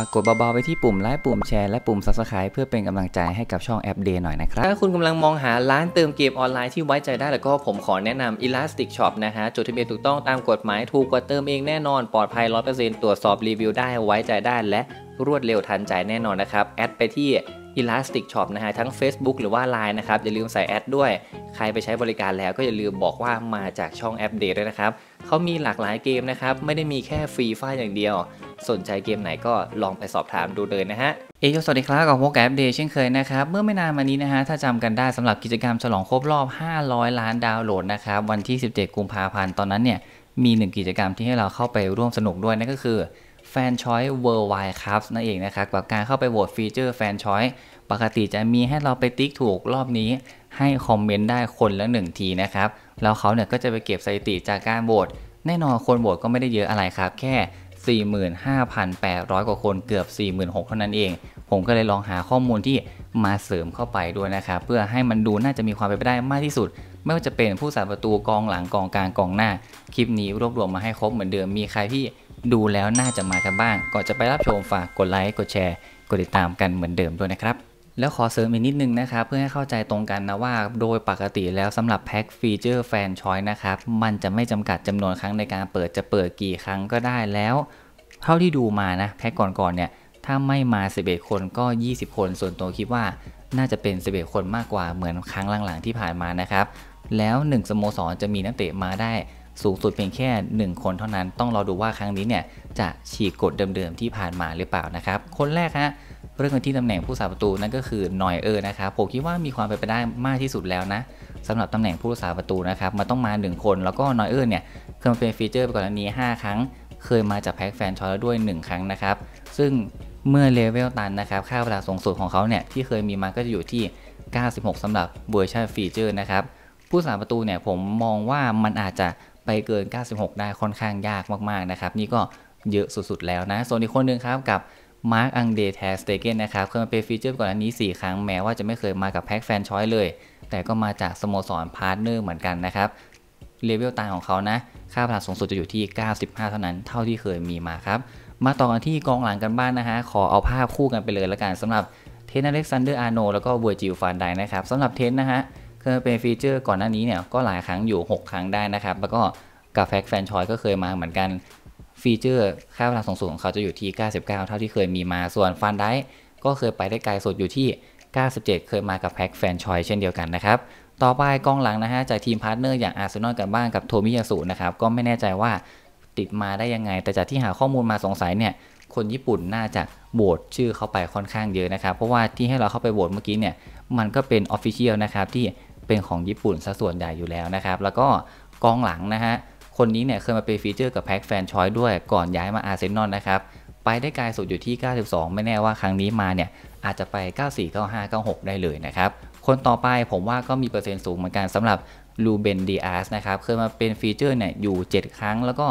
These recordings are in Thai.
ากกดเบาๆไปที่ปุ่มไลค์ปุ่มแชร์และปุ่ม Subscribe เพื่อเป็นกำลังใจให้กับช่องแอปเดย์หน่อยนะครับ ถ้าคุณกำลังมองหาร้านเติมเกมออนไลน์ที่ไว้ใจได้แล้วก็ผมขอแนะนำ Elastic Shop นะฮะจดทะเบียนถูกต้องตามกฎหมายถูกกว่าเติมเองแน่นอนปลอดภัย100%ตรวจสอบรีวิวได้ไว้ใจได้ และรวดเร็วทันใจแน่นอนนะครับ แอดไปที่ Elastic Shop นะฮะทั้ง Facebook หรือว่า Line นะครับ อย่าลืมใส่แอดด้วย ใครไปใช้บริการแล้วก็อย่าลืมบอกว่ามาจากช่องแอปเดตด้วยนะครับเขามีหลากหลายเกมนะครับ ไม่ได้มีแค่ฟรีไฟล์อย่างเดียว สนใจเกมไหนก็ลองไปสอบถามดูเลยนะฮะเอยสวัสดีครับกับพวกแอปเดย์เช่นเคยนะครับ เมื่อไม่นานมานี้นะฮะถ้าจำกันได้สำหรับกิจกรรมฉลองครบรอบ 500 ล้านดาวน์โหลดนะครับวันที่ 17 กุมภาพันธ์ตอนนั้นเนี่ยมี 1 กิจกรรมที่ให้เราเข้าไปร่วมสนุกด้วยนั่นก็คือแฟนช้อย Worldwide Cup นั่นเองนะครับกับการเข้าไปโหวตฟีเจอร์แฟนช้อยปกติจะมีให้เราไปติ๊กถูกรอบนี้ ให้คอมเมนต์ได้คนละหนึ่งทีนะครับ แล้วเขาเนี่ยก็จะไปเก็บสถิติจากการโหวตแน่นอนคนโหวตก็ไม่ได้เยอะอะไรครับ แค่ 45,800 กว่าคนเกือบ 46,000เท่านั้นเอง ผมก็เลยลองหาข้อมูลที่มาเสริมเข้าไปด้วยนะครับ เพื่อให้มันดูน่าจะมีความเป็นไปได้มากที่สุด ไม่ว่าจะเป็นผู้สาประตูกองหลังกองกลางกองหน้า คลิปนี้รวบรวมมาให้ครบเหมือนเดิมมีใครที่ดูแล้วน่าจะมากันบ้างก่อนจะไปรับชมฝากกดไลค์กดแชร์กดติดตามกันเหมือนเดิมด้วยนะครับ แล้วขอเสริมอีกนิดนึงนะครับ เพื่อให้เข้าใจตรงกันนะว่า โดยปกติแล้วสำหรับแพ็กฟีเจอร์แฟนชอยนะครับ มันจะไม่จำกัดจำนวนครั้งในการเปิดจะเปิดกี่ครั้งก็ได้แล้ว เท่าที่ดูมานะแพ็กก่อนๆเนี่ยถ้าไม่มา 11 คนก็ 20 คนส่วนตัวคิดว่า น่าจะเป็น11คนมากกว่าเหมือนครั้งหลังๆที่ผ่านมานะครับแล้ว 1สโมสรจะมีนักเตะมาได้สูงสุดเพียงแค่ 1 คนเท่านั้น ต้องรอดูว่าครั้งนี้เนี่ยจะฉีกกฎเดิมๆที่ผ่านมาหรือเปล่านะครับ คนแรกฮะเรื่องที่ตำแหน่งผู้สาประตูนั่นก็คือนอยเออร์นะครับผมคิดว่ามีความเป็นไปได้มากที่สุดแล้วนะสำหรับตำแหน่งผู้รักษาประตูนะครับมันต้องมา 1 คนแล้วก็นอยเออร์เนี่ยเคยเป็นฟีเจอร์ไปก่อนหน้านี้ 5 ครั้งเคยมาจากแพ็กแฟนชอยแล้วด้วย 1 ครั้งนะครับซึ่งเมื่อเลเวลตันนะครับค่าเวลาสูงสุดของเขาเนี่ยที่เคยมีมาก็จะอยู่ที่ 96 สำหรับเวอร์ชันฟีเจอร์นะครับผู้สาประตูเนี่ยผมมองว่ามันอาจจะไปเกิน 96 ได้ค่อนข้างยากมากๆ นะครับ นี่ก็เยอะสุดๆ แล้วนะ ส่วนอีกคนหนึ่งครับ กับ มาร์กอังเดทสเตเกนนะครับ เคยมาเป็นฟีเจอร์ก่อนอันนี้ 4 ครั้งแม้ว่าจะไม่เคยมากับแพ็กแฟนชอยเลย แต่ก็มาจากสโมสรพาร์ทเนอร์เหมือนกันนะครับเลเวลตาของเขานะ ค่าผลังสูงสุดจะอยู่ที่ 95 เท่านั้น เท่าที่เคยมีมาครับ มาต่อกันที่กองหลังกันบ้านนะฮะ ขอเอาภาพคู่กันไปเลยละกันสำหรับ เทนนิสซันเดอร์ อาร์โน แล้วก็เวอร์จิลฟานไดนะครับสำหรับเทนนะฮะคือเป็นฟีเจอร์ก่อนหน้านี้เนี่ย ก็หลายครั้งอยู่ 6 ครั้งได้นะครับ แล้วก็กับแฟกแฟนชอยก็เคยมาเหมือนกัน ฟีเจอร์ค่าเวลาสูงสุดของเขาจะอยู่ที่ 99 เท่าที่เคยมีมา ส่วนฟันได้ก็เคยไปได้ไกลสุดอยู่ที่ 97 เคยมากับแพ็กแฟนชอยเช่นเดียวกันนะครับ ต่อไปกองหลังนะฮะจากทีมพาร์ทเนอร์อย่างอาร์เซนอลกันบ้างกับโทมิยาสุนะครับ ก็ไม่แน่ใจว่าติดมาได้ยังไง แต่จากที่หาข้อมูลมาสงสัยเนี่ย คนญี่ปุ่นน่าจะโหวตชื่อเข้าไปค่อนข้างเยอะนะครับ เพราะว่าที่ให้เราเข้าไปโหวตเมื่อกี้เนี่ยมันก็เป็นออฟฟิเชียลนะครับที่เป็นของญี่ปุ่นซะส่วนใหญ่อยู่แล้วนะครับ แล้วก็กองหลังนะฮะ คนนี้เนี่ยเคยมาเป็นฟีเจอร์กับแพ็กแฟนชอยด้วย ก่อนย้ายมาอาร์เซนอลนะครับ ไปได้ไกลสุดอยู่ที่ 92 ไม่แน่ว่าครั้งนี้มาเนี่ย อาจจะไป 94 95 96 ได้เลยนะครับ คนต่อไปผมว่าก็มีเปอร์เซ็นต์สูงเหมือนกันสำหรับลูเบนดีอาร์สนะครับ เคยมาเป็นฟีเจอร์เนี่ยอยู่ 7 ครั้ง แล้วก็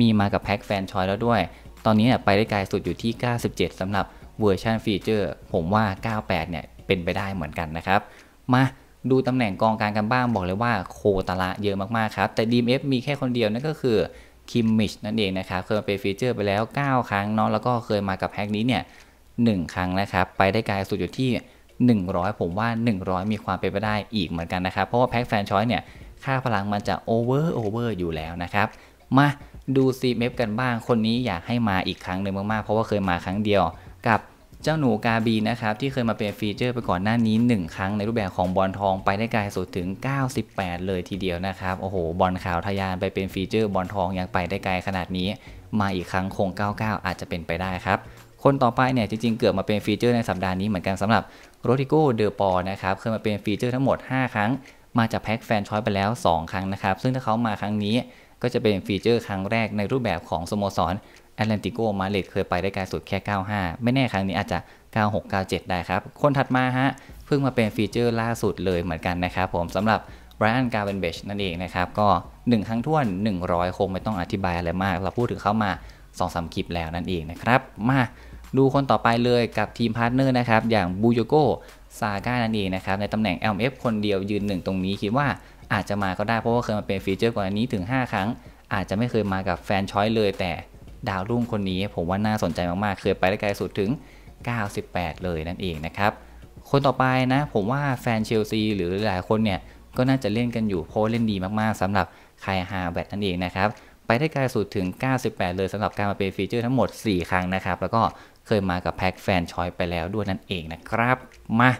มีมากับแพ็กแฟนชอยแล้วด้วย ตอนนี้เนี่ยไปได้ไกลสุดอยู่ที่ 97 สำหรับเวอร์ชันฟีเจอร์ ผมว่า 98เนี่ยเป็นไปได้เหมือนกันนะครับมาดูตำแหน่งกองการกันบ้างบอกเลยว่าโคตระเยอะมากๆครับ แต่ DMF มีแค่คนเดียวนั่นก็คือคิมมิชนั่นเองนะครับ เคยมาเป็นฟีเจอร์ไปแล้ว 9 ครั้งเนาะแล้วก็เคยมากับแฮกนี้เนี่ยหครั้งนะครับ ไปได้ไกลสุดอยู่ที่ 100 ผมว่า 100 มีความเป็นไปได้อีกเหมือนกันนะครับ เพราะว่าแพ็กแฟนชอยเนี่ย ค่าพลังมันจะโอเวอร์โอเวอร์อยู่แล้วนะครับมาดู CMF กันบ้างคนนี้อยากให้มาอีกครั้งหนึ่งมากๆเพราะว่าเคยมาครั้งเดียวกับเจ้าหนูกาบีนะครับที่เคยมาเป็นฟีเจอร์ไปก่อนหน้านี้ 1 ครั้งในรูปแบบของบอลทอง ไปได้ไกลสุดถึง 98 เลยทีเดียวนะครับโอ้โหบอลขาวทะยานไปเป็นฟีเจอร์บอลทองยังไปได้ไกลขนาดนี้ มาอีกครั้งคง 99 อาจจะเป็นไปได้ครับคนต่อไปเนี่ยจริงๆเกิดมาเป็นฟีเจอร์ในสัปดาห์นี้เหมือนกันสำหรับโรติโกเดอปอนะครับเคยมาเป็นฟีเจอร์ทั้งหมด 5 ครั้ง มาจากแพ็กแฟนชอยไปแล้ว 2 ครั้งนะครับซึ่งถ้าเขามาครั้งนี้ก็จะเป็นฟีเจอร์ครั้งแรกในรูปแบบของสโมสรแอตแลนติโกมาเลดเคยไปได้ไกลสุดแค่ 95 ไม่แน่ครั้งนี้อาจจะ 96 97 ได้ครับ คนถัดมาฮะ เพิ่งมาเป็นฟีเจอร์ล่าสุดเลยเหมือนกันนะครับผมสำหรับ Brian g a r b e n b เบชนั่นเองนะครับ ก็ 1 ครั้งท่วน 100 คงไม่ต้องอธิบายอะไรมาก เราพูดถึงเข้ามา 2-3คลิปแล้วนั่นเองนะครับ มาดูคนต่อไปเลยกับทีมพาร์ทเนอร์นะครับ อย่างบูโยโกซาก้านั่นเองนะครับในตำแหน่ง LMF คนเดียวยืนหนึ่งตรงนี้ คิดว่าอาจจะมาก็ได้เพราะว่าเคยมาเป็นฟีเจอร์ก่อนอันนี้ถึง 5 ครั้ง อาจจะไม่เคยมากับแฟนชอยเลยแต่ดาวรุ่งคนนี้ผมว่าน่าสนใจมากๆ เคยไปได้ไกลสุดถึง 98 เลยนั่นเองนะครับ คนต่อไปนะผมว่าแฟนเชลซีหรือหลายคนเนี่ยก็น่าจะเล่นกันอยู่เพราะเล่นดีมากๆสำหรับไคฮาแบตนั่นเองนะครับไปได้ไกลสุดถึง 98 เลยสำหรับการมาเป็นฟีเจอร์ทั้งหมด 4 ครั้งนะครับแล้วก็เคยมากับแพ็กแฟนชอยไปแล้วด้วยนั่นเองนะครับมา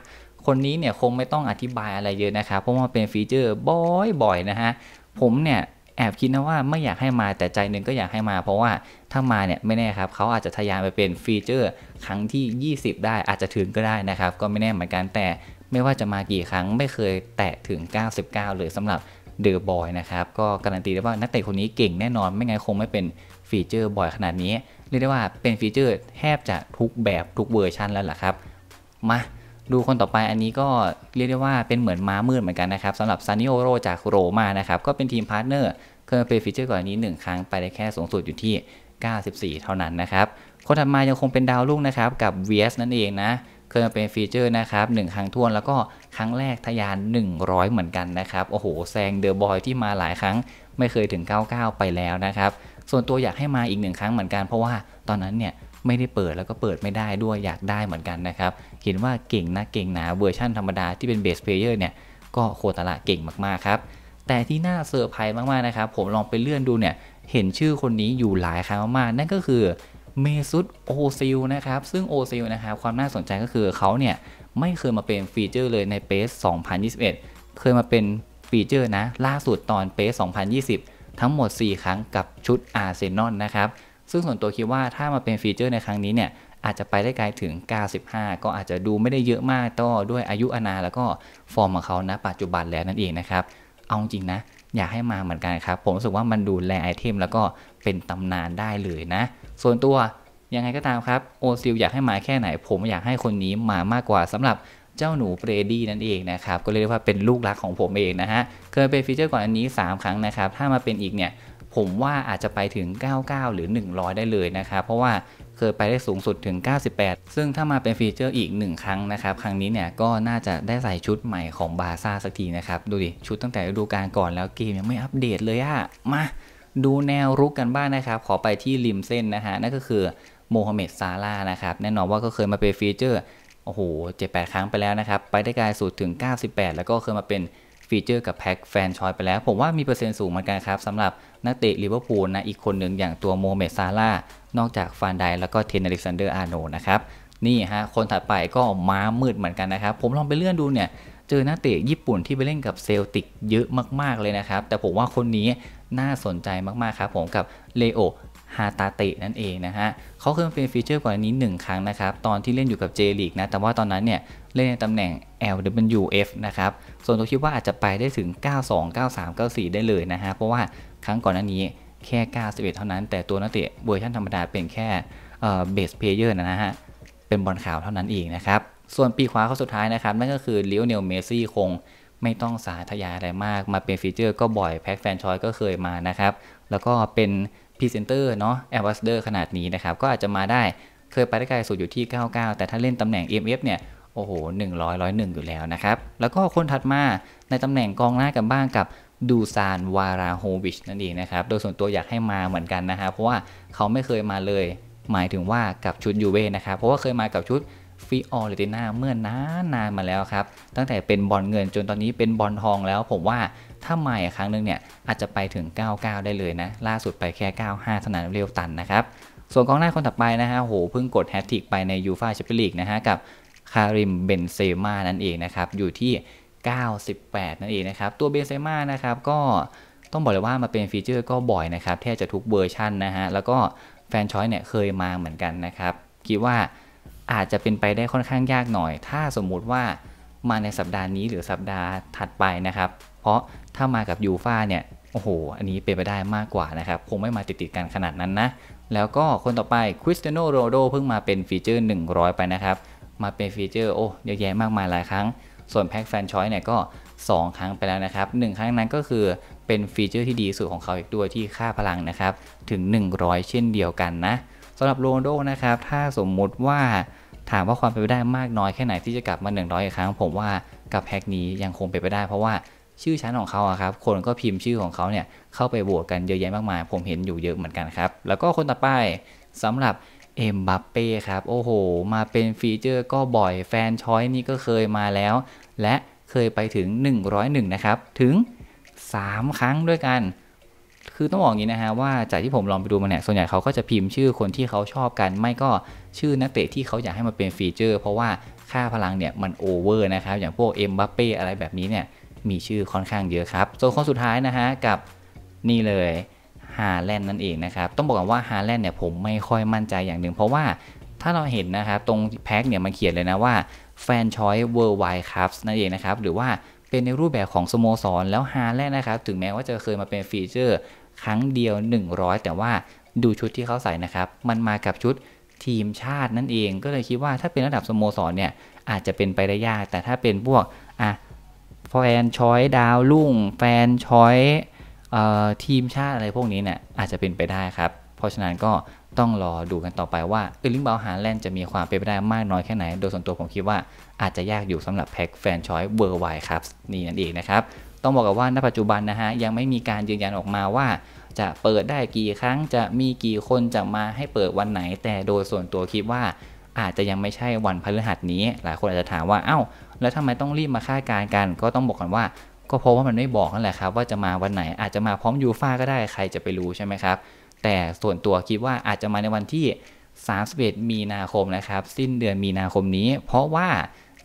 คนนี้เนี่ยคงไม่ต้องอธิบายอะไรเยอะนะครับเพราะว่าเป็นฟีเจอร์บ่อยๆนะฮะผมเนี่ยแอบคิดนะว่าไม่อยากให้มาแต่ใจหนึ่งก็อยากให้มา เพราะว่าถ้ามาเนี่ยไม่แน่ครับ เขาอาจจะทะยานไปเป็นฟีเจอร์ ครั้งที่ 20 ได้อาจจะถึงก็ได้นะครับ ก็ไม่แน่เหมือนกันแต่ไม่ว่าจะมากี่ครั้งไม่เคยแตะถึง 99เลยสำหรับเดอะบอยนะครับก็การันตีได้ว่านักเตะคนนี้เก่งแน่นอนไม่งั้นคงไม่เป็นฟีเจอร์บ่อยขนาดนี้เรียกได้ว่าเป็นฟีเจอร์แทบจะทุกแบบทุกเวอร์ชันแล้วล่ะครับมาดูคนต่อไปอันนี้ก็เรียกได้ว่าเป็นเหมือนม้ามืดเหมือนกันนะครับสำหรับซานิโอโรจากโรมานะครับก็เป็นทีมพาร์ทเนอร์ เคยเป็นฟีเจอร์ก่อนนี้ 1 ครั้งไปได้แค่สูงสุดอยู่ที่ 94 เท่านั้นนะครับคนถัดมายังคงเป็นดาวรุ่งนะครับกับ VS นั่นเองนะเคยเป็นฟีเจอร์นะครับ1ครั้งท่วน แล้วก็ครั้งแรกทะยาน 100 เหมือนกันนะครับโอ้โหแซงเดอะบอยที่มาหลายครั้งไม่เคยถึง 99 ไปแล้วนะครับส่วนตัวอยากให้มาอีกหนึ่งครั้งเหมือนกัน เพราะว่าตอนนั้นเนี่ยไม่ได้เปิดแล้วก็เปิดไม่ได้ด้วยอยากได้เหมือนกันนะครับ เห็นว่าเก่งนะ เก่งหนาเวอร์ชั่นธรรมดาที่เป็นเบสเพลเยอร์เนี่ย ก็โคตรละเก่งมากๆครับ แต่ที่น่าเซอร์ไพรส์มากๆนะครับ ผมลองไปเลื่อนดูเนี่ย เห็นชื่อคนนี้อยู่หลายครั้งมากๆนั่นก็คือเมซุตโอซิลนะครับ ซึ่งโอซิลนะครับความน่าสนใจก็คือเขาเนี่ย ไม่เคยมาเป็นฟีเจอร์เลยในเปส2021 เคยมาเป็นฟีเจอร์นะ ล่าสุดตอนเปส2020 ทั้งหมด 4 ครั้งกับชุดอาร์เซนอลนะครับซึ่งส่วนตัวคิดว่าถ้ามาเป็นฟีเจอร์ในครั้งนี้เนี่ย อาจจะไปได้ไกลถึง 95 ก็อาจจะดูไม่ได้เยอะมากต่อด้วยอายุอนา แล้วก็ฟอร์มของเขาณปัจจุบันแล้วนั่นเองนะครับ เอาจริงนะ อยากให้มาเหมือนกันครับ ผมรู้สึกว่ามันดูแลไอเทมแล้วก็เป็นตำนานได้เลยนะ ส่วนตัวยังไงก็ตามครับโอซิลอยากให้มาแค่ไหน ผมอยากให้คนนี้มามากกว่าสำหรับเจ้าหนูเบรดี้นั่นเองนะครับก็เรียกว่าเป็นลูกรักของผมเองนะฮะเคยเป็นฟีเจอร์ก่อนอันนี้ 3 ครั้งนะครับถ้ามาเป็นอีกเนี่ยผมว่าอาจจะไปถึง 99 หรือ 100 ได้เลยนะครับ เพราะว่าเคยไปได้สูงสุดถึง 98 ซึ่งถ้ามาเป็นฟีเจอร์อีก 1 ครั้งนะครับ ครั้งนี้เนี่ยก็น่าจะได้ใส่ชุดใหม่ของบาซ่าสักทีนะครับ ดูดิ ชุดตั้งแต่ฤดูกาลก่อนแล้วเกมยังไม่อัปเดตเลยอะมาดูแนวรุกกันบ้างนะครับ ขอไปที่ริมเส้นนะฮะ นั่นก็คือโมฮัมเหม็ดซาร่านะครับ แน่นอนว่าก็เคยมาเป็นฟีเจอร์ โอ้โห 78 ครั้งไปแล้วนะครับ ไปได้ไกลสุดถึง 98 แล้วก็เคยมาเป็นฟีเจอร์กับแพ็กแฟนชอยไปแล้ว ผมว่ามีเปอร์เซ็นต์สูงเหมือนกันครับสำหรับนักเตะลิเวอร์พูลนะอีกคนหนึ่งอย่างตัวโมเมซาร่านอกจากฟานไดแล้วก็เทนอเล็กซานเดอร์อาร์โนนะครับนี่ฮะคนถัดไปก็ม้ามืดเหมือนกันนะครับ ผมลองไปเลื่อนดูเนี่ยเจอนักเตะญี่ปุ่นที่ไปเล่นกับเซลติกเยอะมากๆเลยนะครับ แต่ผมว่าคนนี้น่าสนใจมากๆครับผมกับเลโอฮาตาเตะนั่นเองนะฮะเขาเคยเป็นฟีเจอร์ก่อนนี้ 1 ครั้งนะครับตอนที่เล่นอยู่กับ J l e a g u e นะ แต่ว่าตอนนั้นเนี่ยเล่นในตำแหน่ง LWF นะครับ ส่วนตัวคิดว่าอาจจะไปได้ถึง 92 93 94 ได้เลยนะฮะ เพราะว่าครั้งก่อนหน้านี้แค่ 91 เท่านั้น แต่ตัวนักเตะเวอร์ชันธรรมดา เป็นแค่เบสเพเยอร์นะฮะ เป็นบอลขาวเท่านั้นเองนะครับ ส่วนปีขวาเขาสุดท้ายนะครับนั่นก็คือลิวเนลเมซี่คงไม่ต้องสาธยายอะไรมาก มาเป็นฟีเจอร์ ก็บ่อยแพ็กแฟนชอยก็เคยมานะครับ แล้วก็เป็นีเซนเตอร์เนาะแอร์บัสเดอร์ขนาดนี้นะครับก็อาจจะมาได้เคยไปได้ไกลสุดอยู่ที่ 99 แต่ถ้าเล่นตำแหน่ง MF เนี่ยโอ้โห 100 101 อยู่แล้วนะครับ แล้วก็คนถัดมาในตำแหน่งกองหน้ากันบ้างกับดูซานวาราโฮวิชนั่นเองนะครับ โดยส่วนตัวอยากให้มาเหมือนกันนะฮะเพราะว่าเขาไม่เคยมาเลย หมายถึงว่ากับชุดยูเว่นะครับเพราะว่าเคยมากับชุดฟิออเรติน่าเมื่อนานานมาแล้วครับ ตั้งแต่เป็นบอลเงินจนตอนนี้เป็นบอลทองแล้ว ผมว่าถ้าใหม่ครั้งหนึ่งเนี่ย อาจจะไปถึง 99 ได้เลยนะ ล่าสุดไปแค่ 95เนานเรียวตันนะครับ ส่วนกองหน้าคนถัดไปนะฮะโหเพิ่งกดแฮตติกไปในยูฟาแชมเปี้ยนลีกนะฮะกับคาริมเบนเซม่านั่นเองนะครับ อยู่ที่98นั่นเองนะครับ ตัวเบนเซม่านะครับ ก็ต้องบอกเลยว่ามาเป็นฟีเจอร์ก็บ่อยนะครับแทบจะทุกเวอร์ชันนะฮะแล้วก็แฟนชอยเนี่ยเคยมาเหมือนกันนะครับคิดว่าอาจจะเป็นไปได้ค่อนข้างยากหน่อย ถ้าสมมุติว่ามาในสัปดาห์นี้หรือสัปดาห์ถัดไปนะครับ เพราะถ้ามากับยูฟาเนี่ยโอ้โหอันนี้เป็นไปได้มากกว่านะครับ คงไม่มาติดติดกันขนาดนั้นนะ แล้วก็คนต่อไปคริสเตียโนโรโดเพิ่งมาเป็นฟีเจอร์ 100 ไปนะครับ มาเป็นฟีเจอร์โอ้เยอะแยะมากมายหลายครั้ง ส่วนแพ็กแฟนชอยเนี่ยก็ 2 ครั้งไปแล้วนะครับ1ครั้งนั้นก็คือเป็นฟีเจอร์ที่ดีสุดของเขาอีกด้วยที่ค่าพลังนะครับถึง 100 เช่นเดียวกันนะสำหรับโรนโดนะครับ ถ้าสมมุติว่าถามว่าความเป็นไปได้มากน้อยแค่ไหนที่จะกลับมา 100อีกครั้ง ผมว่ากับแพ็กนี้ยังคงเป็นไปได้เพราะว่าชื่อชั้นของเขาครับคนก็พิมพ์ชื่อของเขาเนี่ยเข้าไปบวกกันเยอะแยะมากมายผมเห็นอยู่เยอะเหมือนกันครับแล้วก็คนต่อไปสำหรับเอ็มบัปเป้ครับโอ้โหมาเป็นฟีเจอร์ก็บ่อยแฟนชอยนี่ก็เคยมาแล้ว และเคยไปถึง 101นะครับถึง 3 ครั้งด้วยกันคือต้องบอกอย่างนี้นะฮะว่าจากที่ผมลองไปดูมาเนี่ยส่วนใหญ่เขาก็จะพิมพ์ชื่อคนที่เขาชอบกัน ไม่ก็ชื่อนักเตะที่เขาอยากให้มันเป็นฟีเจอร์ เพราะว่าค่าพลังเนี่ยมันโอเวอร์นะครับ อย่างพวกเอ็มบัปเป้อะไรแบบนี้เนี่ยมีชื่อค่อนข้างเยอะครับ ส่วนคนสุดท้ายนะฮะกับนี่เลยฮาแลนด์นั่นเองนะครับ ต้องบอกกนว่าฮาแลนด์เนี่ยผมไม่ค่อยมั่นใจอย่างหนึ่ง เพราะว่าถ้าเราเห็นนะครับตรงแพ็คเนี่ยมันเขียนเลยนะว่าแฟนชอยเวิร์ลไวด์คัพนั่นเองนะครับหรือว่าเป็นในรูปแบบของสโมสรแล้วฮาแลนด์นะครับถึงแม้ว่าจะเคยมาเป็นฟีเจอร์ครั้งเดียว 100 แต่ว่าดูชุดที่เขาใส่นะครับ มันมากับชุดทีมชาตินั่นเองก็เลยคิดว่าถ้าเป็นระดับสโมสรเนี่ยอาจจะเป็นไปได้ยาก แต่ถ้าเป็นพวกอ่ะแฟนชอยดาวลุ่งแฟนชอยออทีมชาติอะไรพวกนี้เนี่ยอาจจะเป็นไปได้ครับ เพราะฉะนั้นก็ต้องรอดูกันต่อไปว่าเออลิงเบลฮาร์แลนด์จะมีความเป็นไปได้มากน้อยแค่ไหน โดยส่วนตัวผมคิดว่าอาจจะยากอยู่สำหรับแพ็กแฟนชอยเบอร์ไวครับนี่นั่นเองนะครับต้องบอกกับว่าณปัจจุบันนะฮะยังไม่มีการยืนยันออกมาว่า จะเปิดได้กี่ครั้งจะมีกี่คนจะมาให้เปิดวันไหน แต่โดยส่วนตัวคิดว่าอาจจะยังไม่ใช่วันพฤหัสนี้ หลายคนอาจจะถามว่าเอา้า แล้วทำไมต้องรีบมาคาดการกัน ก็ต้องบอกก่อนว่าก็เพราะว่ามันไม่บอกนั่นแหละครับว่าจะมาวันไหน อาจจะมาพร้อมยูฟ่าก็ได้ใครจะไปรู้ใช่ไหมครับแต่ส่วนตัวคิดว่าอาจจะมาในวันที่ 31 มีนาคมนะครับสิ้นเดือนมีนาคมนี้ เพราะว่า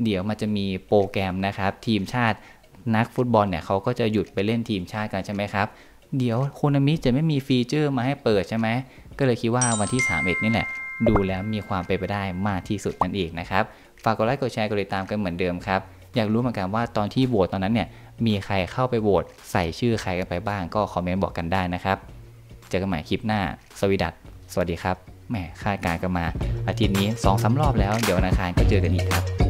เดี๋ยวมันจะมีโปรแกรมนะครับทีมชาตินักฟุตบอลเนี่ยเขาก็จะหยุดไปเล่นทีมชาติกันใช่ไหมครับ เดี๋ยวโคนามิจะไม่มีฟีเจอร์มาให้เปิดใช่ไหม ก็เลยคิดว่าวันที่3เอ็ดนี่แหละ ดูแล้วมีความเป็นไปได้มากที่สุดนั่นเองนะครับ ฝากกดไลค์กดแชร์กดติดตามกันเหมือนเดิมครับ อยากรู้เหมือนกันว่าตอนที่โหวตตอนนั้นเนี่ย มีใครเข้าไปโหวตใส่ชื่อใครกันไปบ้าง ก็คอมเมนต์บอกกันได้นะครับเจอกันใหม่คลิปหน้าสวสดัสวัสดีครับแหมคาดการกันมา อาทิตย์นี้2อสารอบแล้ว เดี๋ยววนาัคารก็เจอกันอีกครับ